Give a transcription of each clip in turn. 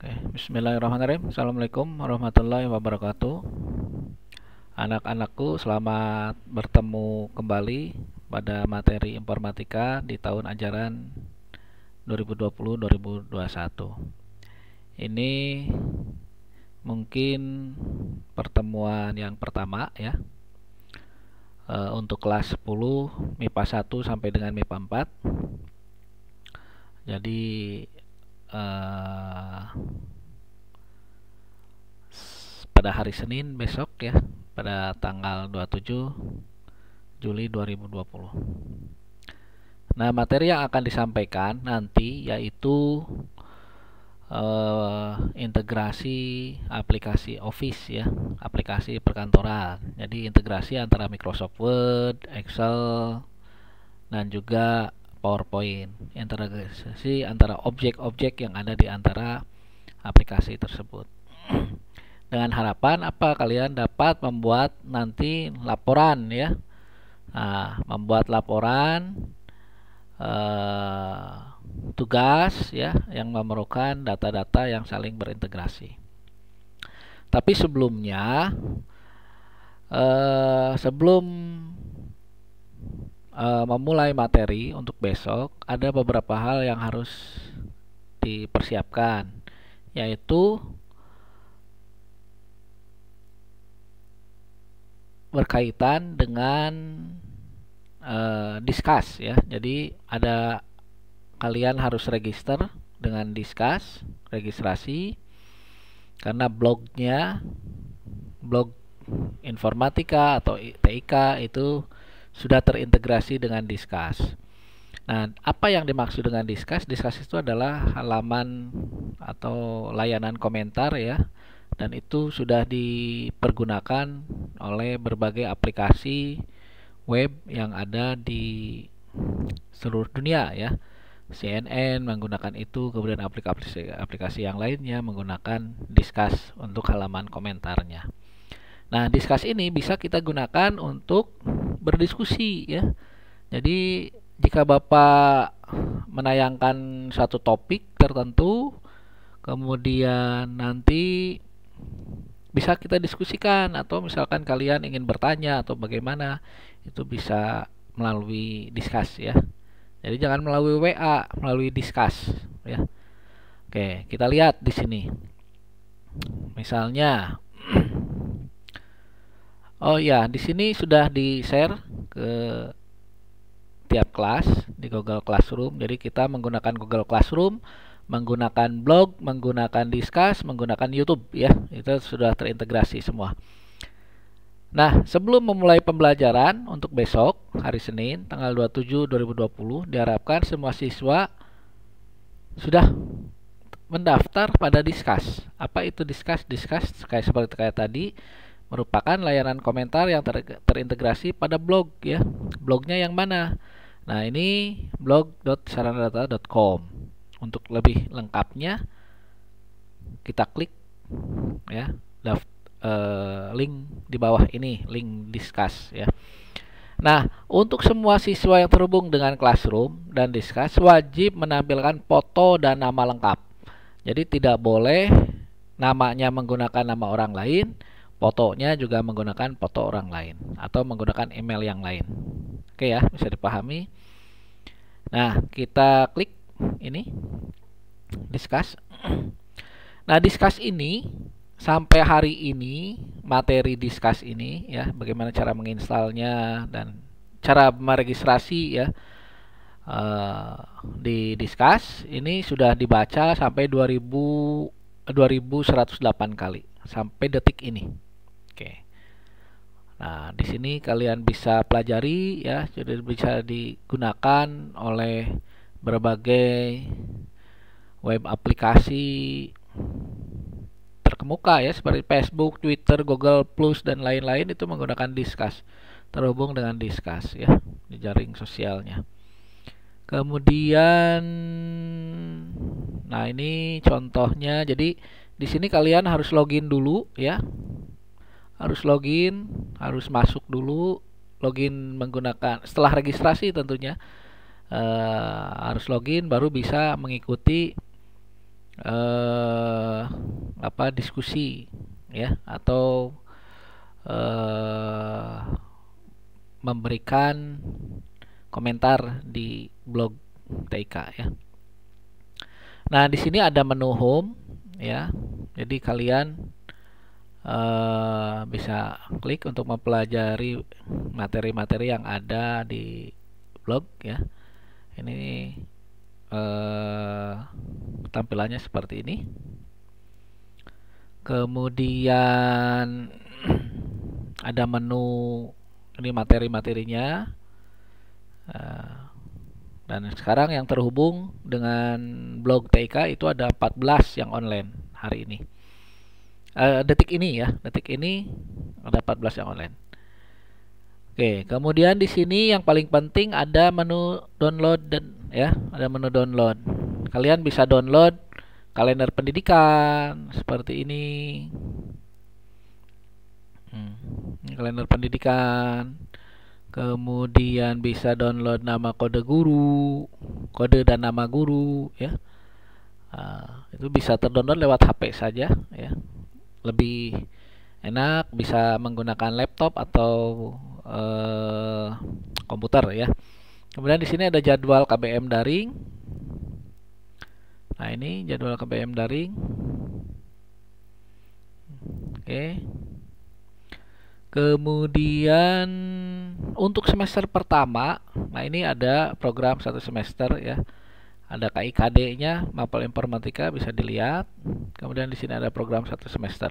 Oke, bismillahirrahmanirrahim. Assalamualaikum warahmatullahi wabarakatuh. Anak-anakku, selamat bertemu kembali pada materi informatika di tahun ajaran 2020-2021. Ini mungkin pertemuan yang pertama ya. E, untuk kelas 10 MIPA 1 sampai dengan MIPA 4. Jadi Eh, pada hari Senin besok ya pada tanggal 27 Juli 2020. Nah, materi yang akan disampaikan nanti yaitu uh, integrasi aplikasi Office ya, aplikasi perkantoran. Jadi integrasi antara Microsoft Word, Excel dan juga PowerPoint, integrasi antara objek-objek yang ada di antara aplikasi tersebut. Dengan harapan apa kalian dapat membuat nanti laporan ya, nah, membuat laporan eh, tugas ya yang memerlukan data-data yang saling berintegrasi. Tapi sebelumnya, eh, sebelum uh, memulai materi untuk besok ada beberapa hal yang harus dipersiapkan yaitu berkaitan dengan uh, discuss ya. Jadi ada kalian harus register dengan discuss, registrasi karena blognya blog informatika atau TIK itu sudah terintegrasi dengan Discuss. Nah, apa yang dimaksud dengan Discuss? Discuss itu adalah halaman atau layanan komentar ya. Dan itu sudah dipergunakan oleh berbagai aplikasi web yang ada di seluruh dunia ya. CNN menggunakan itu, kemudian aplikasi aplikasi yang lainnya menggunakan Discuss untuk halaman komentarnya. Nah, discuss ini bisa kita gunakan untuk berdiskusi ya. Jadi, jika Bapak menayangkan satu topik tertentu, kemudian nanti bisa kita diskusikan atau misalkan kalian ingin bertanya atau bagaimana, itu bisa melalui discuss ya. Jadi jangan melalui WA, melalui discuss ya. Oke, kita lihat di sini. Misalnya Oh ya, di sini sudah di-share ke tiap kelas di Google Classroom. Jadi kita menggunakan Google Classroom, menggunakan blog, menggunakan Discuss, menggunakan YouTube ya. Itu sudah terintegrasi semua. Nah, sebelum memulai pembelajaran untuk besok hari Senin tanggal 27 2020 diharapkan semua siswa sudah mendaftar pada Discuss. Apa itu Discuss? Discuss kayak seperti kayak tadi merupakan layanan komentar yang ter terintegrasi pada blog ya. Blognya yang mana? Nah, ini blog.saranadata.com. Untuk lebih lengkapnya kita klik ya left, uh, eh, link di bawah ini, link discuss ya. Nah, untuk semua siswa yang terhubung dengan Classroom dan Discuss wajib menampilkan foto dan nama lengkap. Jadi tidak boleh namanya menggunakan nama orang lain fotonya juga menggunakan foto orang lain atau menggunakan email yang lain. Oke ya, bisa dipahami. Nah, kita klik ini discuss. Nah, discuss ini sampai hari ini materi discuss ini ya, bagaimana cara menginstalnya dan cara meregistrasi ya uh, di discuss ini sudah dibaca sampai 2000 2108 kali sampai detik ini. Oke. Nah, di sini kalian bisa pelajari ya, jadi bisa digunakan oleh berbagai web aplikasi terkemuka ya seperti Facebook, Twitter, Google Plus dan lain-lain itu menggunakan Discuss terhubung dengan Discuss ya di jaring sosialnya. Kemudian nah ini contohnya jadi di sini kalian harus login dulu ya harus login, harus masuk dulu, login menggunakan setelah registrasi tentunya uh, harus login baru bisa mengikuti uh, apa diskusi ya atau uh, memberikan komentar di blog tk ya. Nah, di sini ada menu home ya. Jadi kalian Eh, bisa klik untuk mempelajari materi-materi yang ada di blog ya ini uh, tampilannya seperti ini kemudian ada menu ini materi-materinya uh, dan sekarang yang terhubung dengan blog TK itu ada 14 yang online hari ini uh, detik ini ya detik ini ada 14 yang online Oke, kemudian di sini yang paling penting ada menu download dan ya, ada menu download. Kalian bisa download kalender pendidikan seperti ini. Hmm, kalender pendidikan. Kemudian bisa download nama kode guru, kode dan nama guru ya. Uh, itu bisa terdownload lewat HP saja ya lebih enak bisa menggunakan laptop atau eh, komputer ya. Kemudian di sini ada jadwal KBM daring. Nah, ini jadwal KBM daring. Oke. Kemudian untuk semester pertama, nah ini ada program satu semester ya ada KIKD-nya, mapel informatika bisa dilihat. Kemudian di sini ada program satu semester.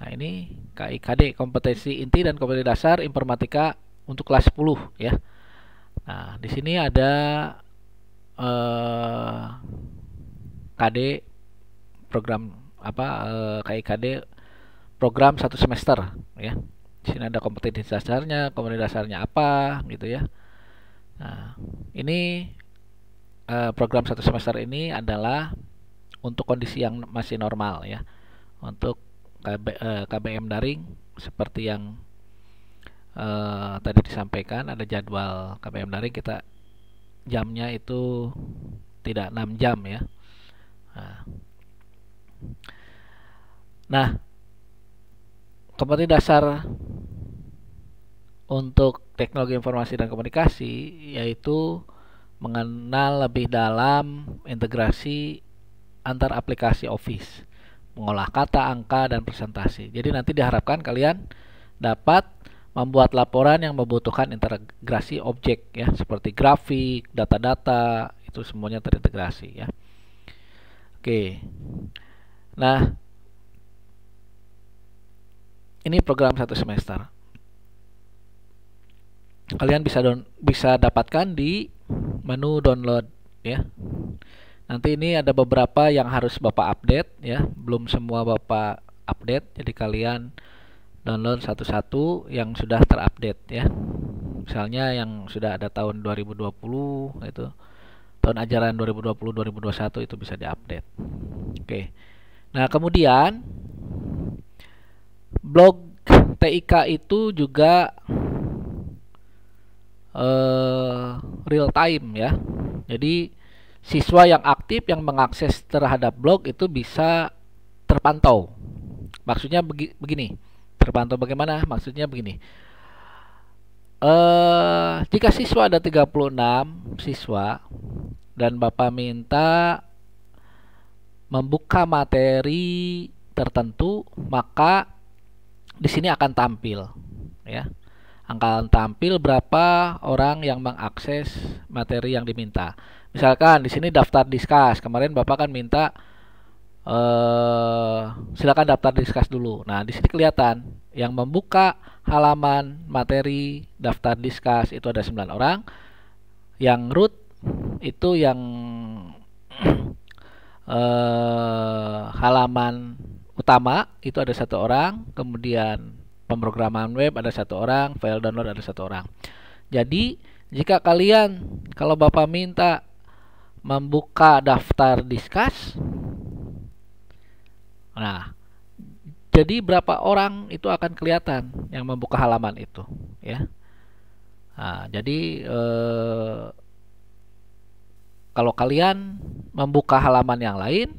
Nah, ini KIKD kompetensi inti dan kompetensi dasar informatika untuk kelas 10 ya. Nah, di sini ada eh, KD program apa eh, KIKD program satu semester ya. Di sini ada kompetensi dasarnya, kompetensi dasarnya apa gitu ya. Nah, ini uh, program satu semester ini adalah untuk kondisi yang masih normal ya. Untuk KB, uh, eh, KBM daring seperti yang uh, tadi disampaikan ada jadwal KBM daring kita jamnya itu tidak 6 jam ya. Nah, nah kompetensi dasar untuk teknologi informasi dan komunikasi yaitu mengenal lebih dalam integrasi antar aplikasi Office, mengolah kata, angka, dan presentasi. Jadi nanti diharapkan kalian dapat membuat laporan yang membutuhkan integrasi objek ya, seperti grafik, data-data, itu semuanya terintegrasi ya. Oke. Nah, ini program satu semester kalian bisa down, bisa dapatkan di menu download ya. Nanti ini ada beberapa yang harus Bapak update ya, belum semua Bapak update. Jadi kalian download satu-satu yang sudah terupdate ya. Misalnya yang sudah ada tahun 2020 itu tahun ajaran 2020 2021 itu bisa diupdate. Oke. Nah, kemudian blog TIK itu juga uh, real time ya. Jadi siswa yang aktif yang mengakses terhadap blog itu bisa terpantau. Maksudnya begini, terpantau bagaimana? Maksudnya begini. Uh, jika siswa ada 36 siswa dan Bapak minta membuka materi tertentu, maka di sini akan tampil ya akan tampil berapa orang yang mengakses materi yang diminta. Misalkan di sini daftar diskus. Kemarin Bapak kan minta eh silakan daftar diskus dulu. Nah, di sini kelihatan yang membuka halaman materi daftar diskus itu ada 9 orang. Yang root itu yang eh halaman utama itu ada satu orang, kemudian pemrograman web ada satu orang, file download ada satu orang. Jadi jika kalian kalau bapak minta membuka daftar diskus, nah jadi berapa orang itu akan kelihatan yang membuka halaman itu, ya. Nah, jadi eh, kalau kalian membuka halaman yang lain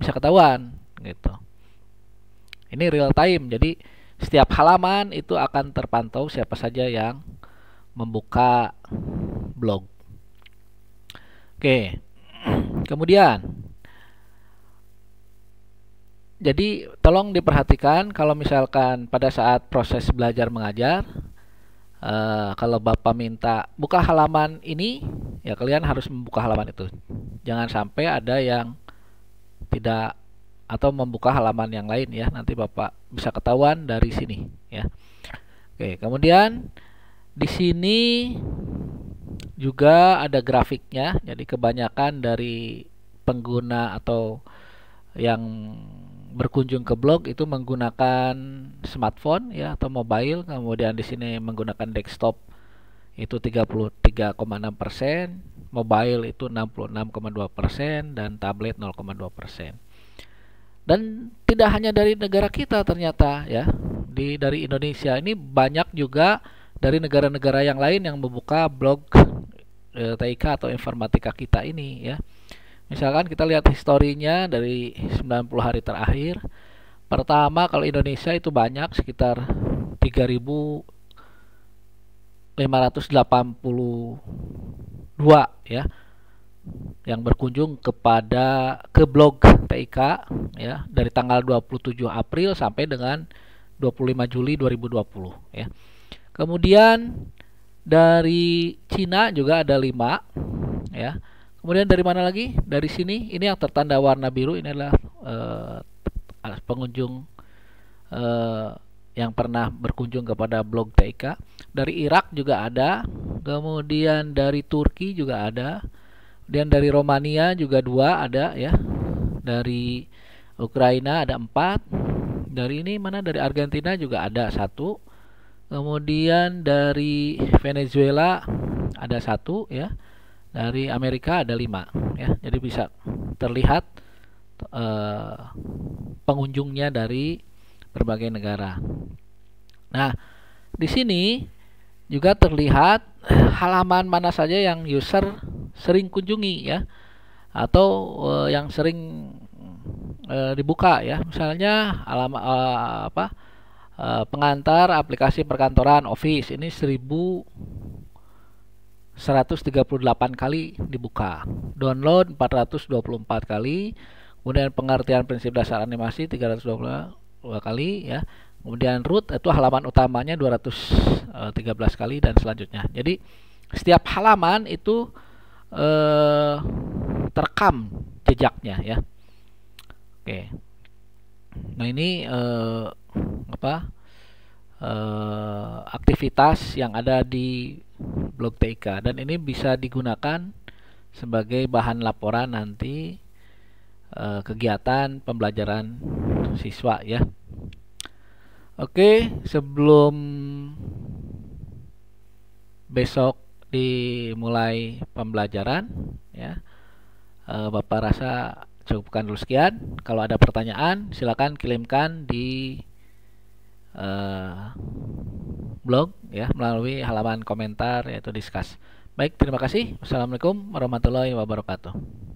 bisa ketahuan gitu. Ini real time, jadi setiap halaman itu akan terpantau siapa saja yang membuka blog. Oke. Kemudian jadi tolong diperhatikan kalau misalkan pada saat proses belajar mengajar eh, kalau bapak minta buka halaman ini ya kalian harus membuka halaman itu jangan sampai ada yang tidak atau membuka halaman yang lain ya nanti Bapak bisa ketahuan dari sini ya Oke kemudian di sini juga ada grafiknya jadi kebanyakan dari pengguna atau yang berkunjung ke blog itu menggunakan smartphone ya atau mobile kemudian di sini menggunakan desktop itu 33,6 persen mobile itu 66,2 persen dan tablet 0,2 persen dan tidak hanya dari negara kita ternyata ya di dari Indonesia ini banyak juga dari negara-negara yang lain yang membuka blog e, eh, TIK atau informatika kita ini ya misalkan kita lihat historinya dari 90 hari terakhir pertama kalau Indonesia itu banyak sekitar 3582 ya yang berkunjung kepada ke blog tik ya dari tanggal 27 April sampai dengan 25 Juli 2020 ya. Kemudian dari Cina juga ada 5 ya. Kemudian dari mana lagi? Dari sini ini yang tertanda warna biru ini adalah eh, pengunjung eh, yang pernah berkunjung kepada blog TIK. Dari Irak juga ada, kemudian dari Turki juga ada, dan dari Romania juga dua ada ya. Dari Ukraina ada empat. Dari ini mana? Dari Argentina juga ada satu. Kemudian dari Venezuela ada satu ya. Dari Amerika ada lima ya. Jadi bisa terlihat eh, pengunjungnya dari berbagai negara. Nah, di sini juga terlihat halaman mana saja yang user sering kunjungi ya atau uh, yang sering uh, dibuka ya misalnya alamat uh, eh, apa uh, pengantar aplikasi perkantoran office ini 1138 kali dibuka download 424 kali kemudian pengertian prinsip dasar animasi 322 kali ya kemudian root itu halaman utamanya 213 kali dan selanjutnya jadi setiap halaman itu eh, terekam jejaknya ya. Oke. Nah ini eh, apa eh, aktivitas yang ada di blog TIK dan ini bisa digunakan sebagai bahan laporan nanti eh, kegiatan pembelajaran siswa ya. Oke, sebelum besok mulai pembelajaran ya. Eh, Bapak rasa cukupkan dulu sekian. Kalau ada pertanyaan silakan kirimkan di e, blog ya melalui halaman komentar yaitu discuss. Baik, terima kasih. Wassalamualaikum warahmatullahi wabarakatuh.